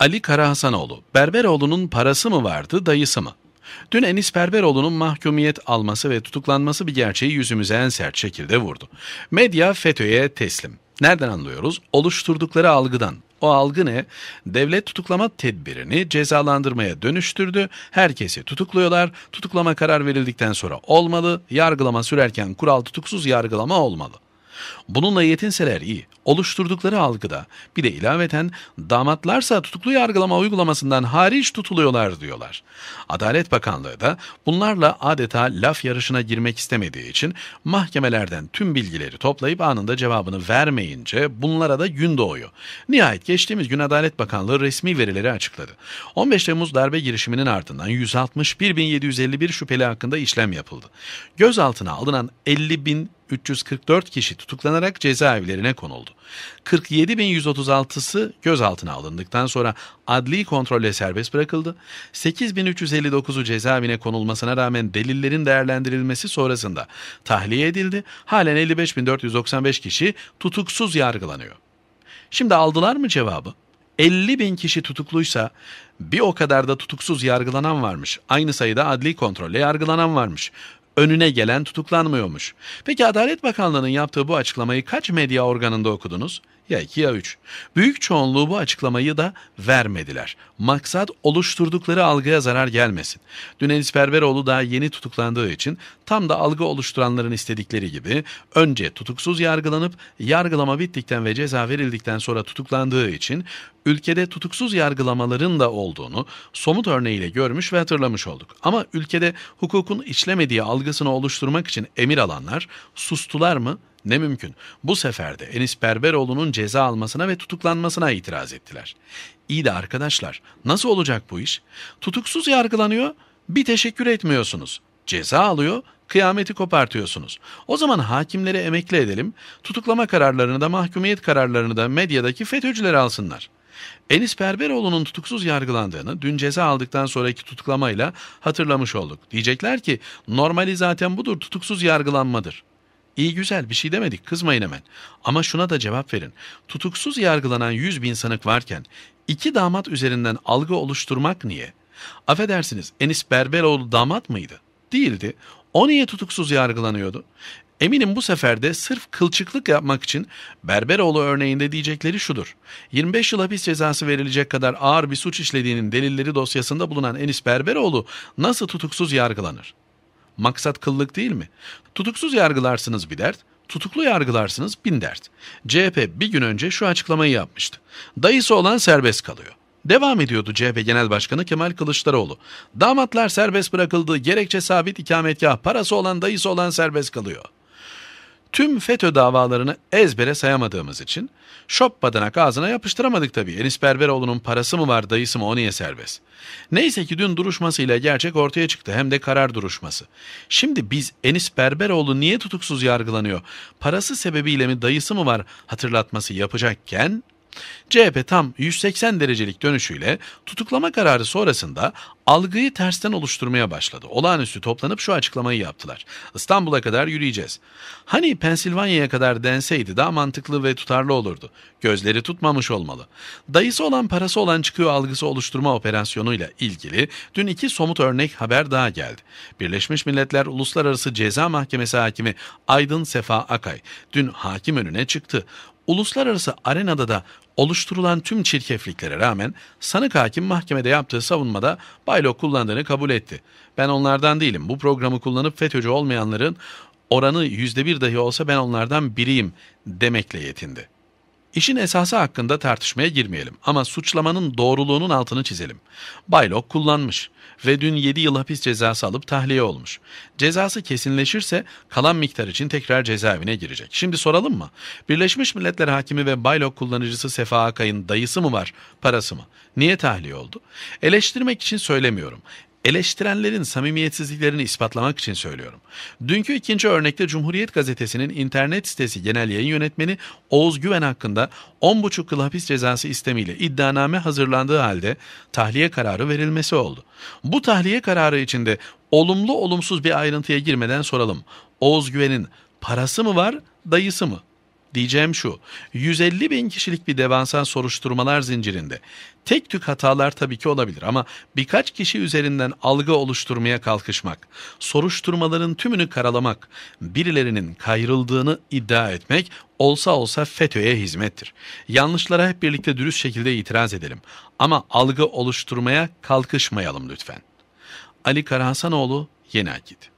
Ali Karahasanoğlu, Berberoğlu'nun parası mı vardı, dayısı mı? Dün Enis Berberoğlu'nun mahkumiyet alması ve tutuklanması bir gerçeği yüzümüze en sert şekilde vurdu. Medya FETÖ'ye teslim. Nereden anlıyoruz? Oluşturdukları algıdan. O algı ne? Devlet tutuklama tedbirini cezalandırmaya dönüştürdü. Herkesi tutukluyorlar. Tutuklama karar verildikten sonra olmalı. Yargılama sürerken kural tutuksuz yargılama olmalı. Bununla yetinseler iyi. Oluşturdukları algıda bir de ilaveten damatlarsa tutuklu yargılama uygulamasından hariç tutuluyorlar diyorlar. Adalet Bakanlığı da bunlarla adeta laf yarışına girmek istemediği için mahkemelerden tüm bilgileri toplayıp anında cevabını vermeyince bunlara da gün doğuyor. Nihayet geçtiğimiz gün Adalet Bakanlığı resmi verileri açıkladı. 15 Temmuz darbe girişiminin ardından 161.751 şüpheli hakkında işlem yapıldı. Gözaltına alınan 50.000 344 kişi tutuklanarak cezaevlerine konuldu. 47.136'sı gözaltına alındıktan sonra adli kontrolle serbest bırakıldı. 8.359'u cezaevine konulmasına rağmen delillerin değerlendirilmesi sonrasında tahliye edildi. Halen 55.495 kişi tutuksuz yargılanıyor. Şimdi aldılar mı cevabı? 50 bin kişi tutukluysa bir o kadar da tutuksuz yargılanan varmış. Aynı sayıda adli kontrolle yargılanan varmış önüne gelen tutuklanmıyormuş. Peki Adalet Bakanlığı'nın yaptığı bu açıklamayı kaç medya organında okudunuz? Ya iki ya üç. Büyük çoğunluğu bu açıklamayı da vermediler. Maksat oluşturdukları algıya zarar gelmesin. Dün Enis Berberoğlu daha yeni tutuklandığı için tam da algı oluşturanların istedikleri gibi önce tutuksuz yargılanıp yargılama bittikten ve ceza verildikten sonra tutuklandığı için ülkede tutuksuz yargılamaların da olduğunu somut örneğiyle görmüş ve hatırlamış olduk. Ama ülkede hukukun işlemediği algısını oluşturmak için emir alanlar sustular mı? Ne mümkün. Bu sefer de Enis Berberoğlu'nun ceza almasına ve tutuklanmasına itiraz ettiler. İyi de arkadaşlar nasıl olacak bu iş? Tutuksuz yargılanıyor, bir teşekkür etmiyorsunuz. Ceza alıyor, kıyameti kopartıyorsunuz. O zaman hakimleri emekli edelim, tutuklama kararlarını da mahkumiyet kararlarını da medyadaki FETÖ'cüler alsınlar. Enis Berberoğlu'nun tutuksuz yargılandığını dün ceza aldıktan sonraki tutuklamayla hatırlamış olduk. Diyecekler ki normali zaten budur tutuksuz yargılanmadır. İyi güzel bir şey demedik kızmayın hemen. Ama şuna da cevap verin. Tutuksuz yargılanan yüz bin sanık varken iki damat üzerinden algı oluşturmak niye? Affedersiniz Enis Berberoğlu damat mıydı? Değildi. O niye tutuksuz yargılanıyordu? Eminim bu sefer de sırf kılçıklık yapmak için Berberoğlu örneğinde diyecekleri şudur. 25 yıl hapis cezası verilecek kadar ağır bir suç işlediğinin delilleri dosyasında bulunan Enis Berberoğlu nasıl tutuksuz yargılanır? Maksat kıllık değil mi? Tutuksuz yargılarsınız bir dert, tutuklu yargılarsınız bin dert. CHP bir gün önce şu açıklamayı yapmıştı. Dayısı olan serbest kalıyor. Devam ediyordu CHP Genel Başkanı Kemal Kılıçdaroğlu. Damatlar serbest bırakıldığı gerekçe sabit ikametgah parası olan dayısı olan serbest kalıyor tüm FETÖ davalarını ezbere sayamadığımız için şop badana ağzına yapıştıramadık tabii. Enis Berberoğlu'nun parası mı var dayısı mı o niye serbest? Neyse ki dün duruşmasıyla gerçek ortaya çıktı hem de karar duruşması. Şimdi biz Enis Berberoğlu niye tutuksuz yargılanıyor? Parası sebebiyle mi dayısı mı var hatırlatması yapacakken CHP tam 180 derecelik dönüşüyle tutuklama kararı sonrasında algıyı tersten oluşturmaya başladı. Olağanüstü toplanıp şu açıklamayı yaptılar. İstanbul'a kadar yürüyeceğiz. Hani Pensilvanya'ya kadar denseydi daha mantıklı ve tutarlı olurdu. Gözleri tutmamış olmalı. Dayısı olan parası olan çıkıyor algısı oluşturma operasyonuyla ilgili dün iki somut örnek haber daha geldi. Birleşmiş Milletler Uluslararası Ceza Mahkemesi Hakimi Aydın Sefa Akay dün hakim önüne çıktı. Uluslararası arenada da oluşturulan tüm çirkefliklere rağmen sanık hakim mahkemede yaptığı savunmada baylo kullandığını kabul etti. Ben onlardan değilim. Bu programı kullanıp FETÖ'cü olmayanların oranı %1 dahi olsa ben onlardan biriyim demekle yetindi. İşin esası hakkında tartışmaya girmeyelim ama suçlamanın doğruluğunun altını çizelim. Baylok kullanmış ve dün 7 yıl hapis cezası alıp tahliye olmuş. Cezası kesinleşirse kalan miktar için tekrar cezaevine girecek. Şimdi soralım mı? Birleşmiş Milletler Hakimi ve Baylok kullanıcısı Sefa Akay'ın dayısı mı var, parası mı? Niye tahliye oldu? Eleştirmek için söylemiyorum. Eleştirenlerin samimiyetsizliklerini ispatlamak için söylüyorum. Dünkü ikinci örnekte Cumhuriyet Gazetesi'nin internet sitesi genel yayın yönetmeni Oğuz Güven hakkında 10,5 yıl hapis cezası istemiyle iddianame hazırlandığı halde tahliye kararı verilmesi oldu. Bu tahliye kararı içinde olumlu olumsuz bir ayrıntıya girmeden soralım. Oğuz Güven'in parası mı var, dayısı mı? Diyeceğim şu, 150 bin kişilik bir devasa soruşturmalar zincirinde tek tük hatalar tabii ki olabilir ama birkaç kişi üzerinden algı oluşturmaya kalkışmak, soruşturmaların tümünü karalamak, birilerinin kayrıldığını iddia etmek olsa olsa FETÖ'ye hizmettir. Yanlışlara hep birlikte dürüst şekilde itiraz edelim ama algı oluşturmaya kalkışmayalım lütfen. Ali Karahasanoğlu, Yeni Akit